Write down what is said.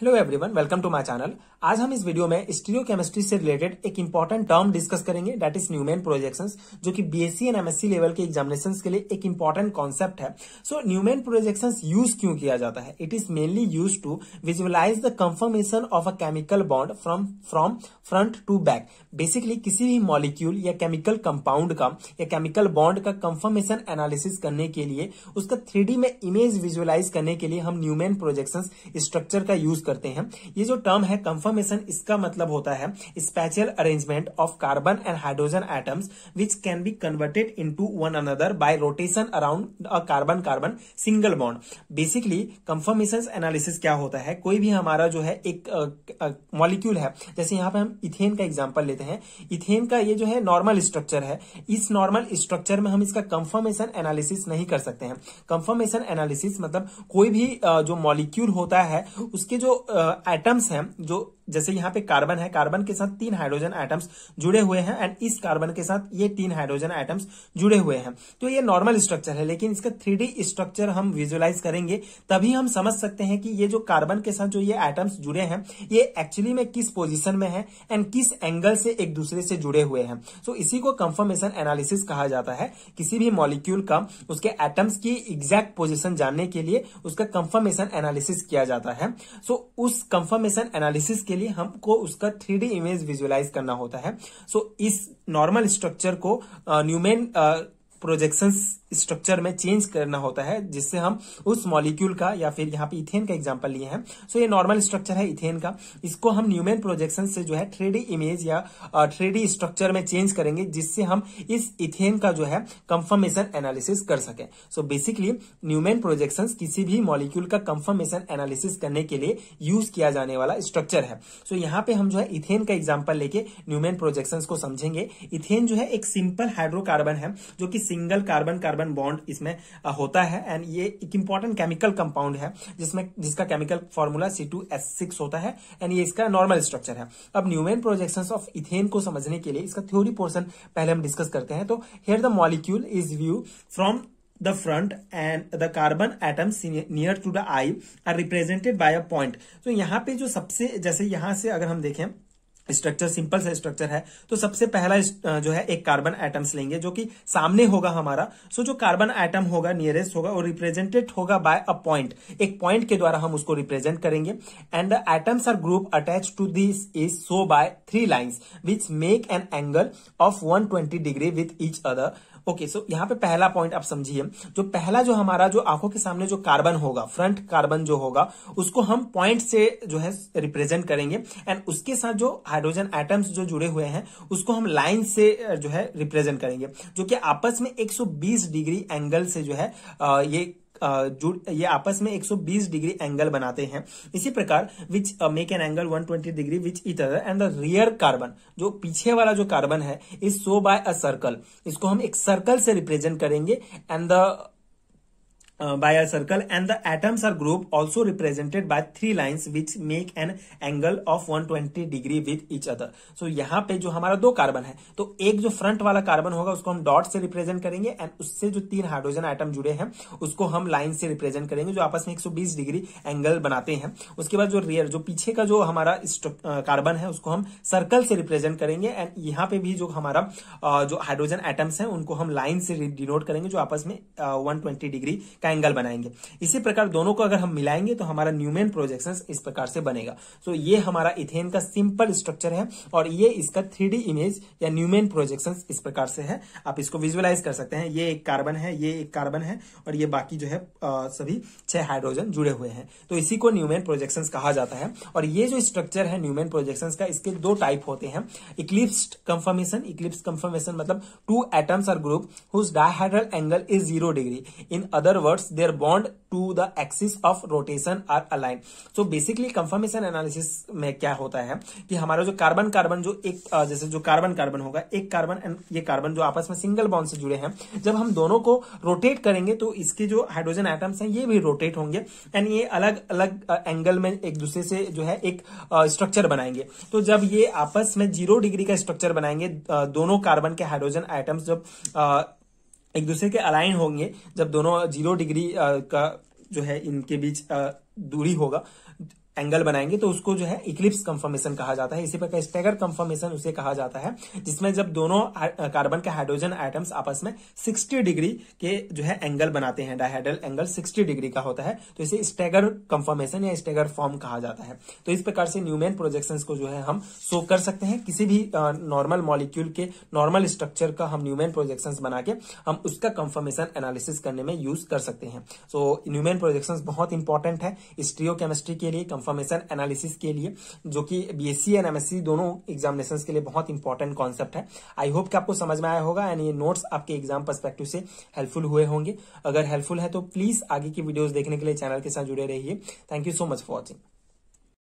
Hello everyone welcome to my channel आज हम इस वीडियो में स्टीरियो केमिस्ट्री से रिलेटेड एक इंपॉर्टेंट टर्म डिस्कस करेंगे डेट इज न्यूमैन प्रोजेक्शंस जो कि बीएससी एंड एमएससी लेवल के एग्जामिनेशन के लिए एक इंपॉर्टेंट कॉन्सेप्ट है सो न्यूमैन प्रोजेक्शंस यूज क्यों किया जाता है it is mainly use to visualise the conformation of a chemical bond from from front to back basically किसी भी मॉलिक्यूल या केमिकल कंपाउंड का या केमिकल बॉन्ड का कंफर्मेशन एनालिसिस करने के लिए उसका थ्री में इमेज विजुअलाइज करने के लिए हम न्यूमैन प्रोजेक्शन स्ट्रक्चर का यूज करते हैं ये जो टर्म है कंफर्मेशन इसका मतलब होता है special arrangement of carbon and hydrogen atoms which can be converted into one another by rotation around a carbon carbon single bond basically conformation analysis क्या होता है कोई भी हमारा जो है एक मॉलिक्यूल है जैसे यहाँ पे हम इथेन का एग्जाम्पल लेते हैं इथेन का ये जो है नॉर्मल स्ट्रक्चर है इस नॉर्मल स्ट्रक्चर में हम इसका कंफर्मेशन एनालिसिस नहीं कर सकते हैं कंफर्मेशन एनालिसिस मतलब कोई भी जो मॉलिक्यूल होता है उसके जो एटम्स हैं जो जैसे यहाँ पे कार्बन है कार्बन के साथ तीन हाइड्रोजन आइटम्स जुड़े हुए हैं एंड इस कार्बन के साथ ये तीन हाइड्रोजन आइटम्स जुड़े हुए हैं तो ये नॉर्मल स्ट्रक्चर है लेकिन इसका थ्री स्ट्रक्चर हम विजुअलाइज करेंगे तभी हम समझ सकते हैं कि ये जो कार्बन के साथ जो ये आइटम्स जुड़े हैं ये एक्चुअली में किस पोजिशन में है एंड किस एंगल से एक दूसरे से जुड़े हुए हैं तो so इसी को कंफर्मेशन एनालिसिस कहा जाता है किसी भी मॉलिक्यूल का उसके एटम्स की एग्जैक्ट पोजिशन जानने के लिए उसका कंफर्मेशन एनालिसिस किया जाता है सो so उस कंफर्मेशन एनालिसिस के लिए हमको उसका थ्री इमेज विजुअलाइज करना होता है सो so, इस नॉर्मल स्ट्रक्चर को न्यूमेन uh, प्रोजेक्शंस स्ट्रक्चर में चेंज करना होता है जिससे हम उस मॉलिक्यूल का या फिर यहाँ पे इथेन का एग्जाम्पल लिए हैं सो so, ये नॉर्मल स्ट्रक्चर है इथेन का इसको हम न्यूमेन प्रोजेक्शन से जो है थ्री इमेज या थ्री स्ट्रक्चर में चेंज करेंगे जिससे हम इस इथेन का जो है कंफर्मेशन एनालिसिस कर सके सो बेसिकली न्यूमेन प्रोजेक्शन किसी भी मॉलिक्यूल का कंफर्मेशन एनालिसिस करने के लिए यूज किया जाने वाला स्ट्रक्चर है सो so, यहाँ पे हम जो है इथेन का एग्जाम्पल लेके न्यूमेन प्रोजेक्शन को समझेंगे इथेन जो है एक सिंपल हाइड्रोकार्बन है जो की single carbon carbon carbon bond इसमें होता है एंड ये एक इंपॉर्टेंट केमिकल कंपाउंड है जिसमें जिसका chemical formula C two S six होता है एंड ये इसका नॉर्मल स्ट्रक्चर है अब न्यूमेन प्रोजेक्शन ऑफ इथेन को समझने के लिए इसका थ्योरी पोर्सन पहले हम डिस्कस करते हैं तो here the molecule is view from the front and the carbon atom near to the eye are represented by a point तो यहाँ पे जो सबसे जैसे यहां से अगर हम देखें स्ट्रक्चर सिंपल सा स्ट्रक्चर है तो सबसे पहला जो है एक कार्बन एटम्स लेंगे जो कि सामने होगा हमारा सो जो कार्बन एटम होगा नियरेस्ट होगा और रिप्रेजेंटेड होगा बाय अ पॉइंट एक पॉइंट के द्वारा हम उसको रिप्रेजेंट करेंगे and the atoms or group attach to this is so by three lines which make an angle of 120 degree with each other okay okay, so so यहाँ पे पहला पॉइंट आप समझिए जो पहला जो हमारा जो आंखों के सामने जो कार्बन होगा फ्रंट कार्बन जो होगा उसको हम पॉइंट से जो है रिप्रेजेंट करेंगे एंड उसके साथ जो हाइड्रोजन एटम्स जो जुड़े हुए हैं उसको हम लाइन से जो है रिप्रेजेंट करेंगे जो कि आपस में 120 डिग्री एंगल से जो है ये जुड़ ये आपस में 120 डिग्री एंगल बनाते हैं इसी प्रकार which make an angle 120 degree which it other and the rear carbon जो पीछे वाला जो कार्बन है is so by a circle इसको हम एक सर्कल से रिप्रेजेंट करेंगे and the Uh, by a circle and the atoms are grouped also represented by three lines which make an angle of 120 degree with each other so यहाँ पे जो हमारा दो कार्बन है तो एक जो फ्रंट वाला कार्बन होगा उसको हम डॉट से रिप्रेजेंट करेंगे एंड उससे जो तीन हाइड्रोजन आइटम जुड़े हैं उसको हम लाइन से रिप्रेजेंट करेंगे जो आपस में 120 डिग्री एंगल बनाते हैं उसके बाद जो रियर जो पीछे का जो हमारा कार्बन uh, है उसको हम सर्कल से रिप्रेजेंट करेंगे एंड यहाँ पे भी जो हमारा uh, जो हाइड्रोजन एटम्स है उनको हम लाइन से डिनोट करेंगे जो आपस में वन uh, डिग्री का एंगल बनाएंगे इसी प्रकार दोनों को अगर हम मिलाएंगे तो हमारा न्यूमेन प्रोजेक्शन इस प्रकार से बनेगा सो ये हमारा इथेन का सिंपल स्ट्रक्चर है और ये इसका थ्री इमेज या न्यूमेन प्रोजेक्शन इस प्रकार से है आप इसको विजुअलाइज कर सकते हैं ये एक कार्बन है ये एक कार्बन है और ये बाकी जो है आ, सभी छह हाइड्रोजन जुड़े हुए हैं तो इसी को न्यूमेन प्रोजेक्शन कहा जाता है और ये जो स्ट्रक्चर है न्यूमेन प्रोजेक्शन का इसके दो टाइप होते हैं इक्लिप्स कंफर्मेशन इक्लिप्स कंफर्मेशन मतलब two atoms or group whose dihedral angle is zero degree in other word towards their bond to the axis of rotation are aligned. So basically conformation analysis में क्या होता है कि हमारा जो carbon carbon जो एक जैसे जो कार्बन कार्बन होगा एक कार्बन एंड ये कार्बन जो आपस में सिंगल बॉन्ड से जुड़े हैं जब हम दोनों को रोटेट करेंगे तो इसके जो हाइड्रोजन एटम्स हैं ये भी रोटेट होंगे एंड ये अलग अलग एंगल में एक दूसरे से जो है एक स्ट्रक्चर बनाएंगे तो जब ये आपस में जीरो डिग्री का स्ट्रक्चर बनाएंगे दोनों कार्बन के हाइड्रोजन आइटम्स जब एक दूसरे के अलाइन होंगे जब दोनों जीरो डिग्री का जो है इनके बीच दूरी होगा एंगल बनाएंगे तो उसको जो है इक्लिप्स कंफर्मेशन कहा जाता है इसी प्रकार स्टेगर कंफर्मेशन उसे कहा जाता है जिसमें जब दोनों कार्बन के हाइड्रोजन आइटम्स आपस में 60 डिग्री के जो है एंगल बनाते हैं डायहेड्रल एंगल 60 डिग्री का होता है तो इसे स्टेगर कंफर्मेशन या स्टेगर फॉर्म कहा जाता है तो इस प्रकार से न्यूमेन प्रोजेक्शन को जो है हम शो कर सकते हैं किसी भी नॉर्मल मॉलिक्यूल के नॉर्मल स्ट्रक्चर का हम न्यूमेन प्रोजेक्शन बना के हम उसका कंफर्मेशन एनालिसिस करने में यूज कर सकते हैं सो न्यूमेन प्रोजेक्शन बहुत इंपॉर्टेंट है स्ट्रियो केमिस्ट्री के लिए कंफर्मेशन एनालिसिस के लिए जो कि बीएससी एंड एमएससी दोनों एग्जामिनेशन के लिए बहुत इंपॉर्टेंट कॉन्सेप्ट है आई होप कि आपको समझ में आया होगा एंड ये नोट्स आपके एग्जाम परस्पेक्टिव से हेल्पफुल हुए होंगे अगर हेल्पफुल है तो प्लीज आगे की वीडियोज देखने के लिए चैनल के साथ जुड़े रहिए thank you so much for watching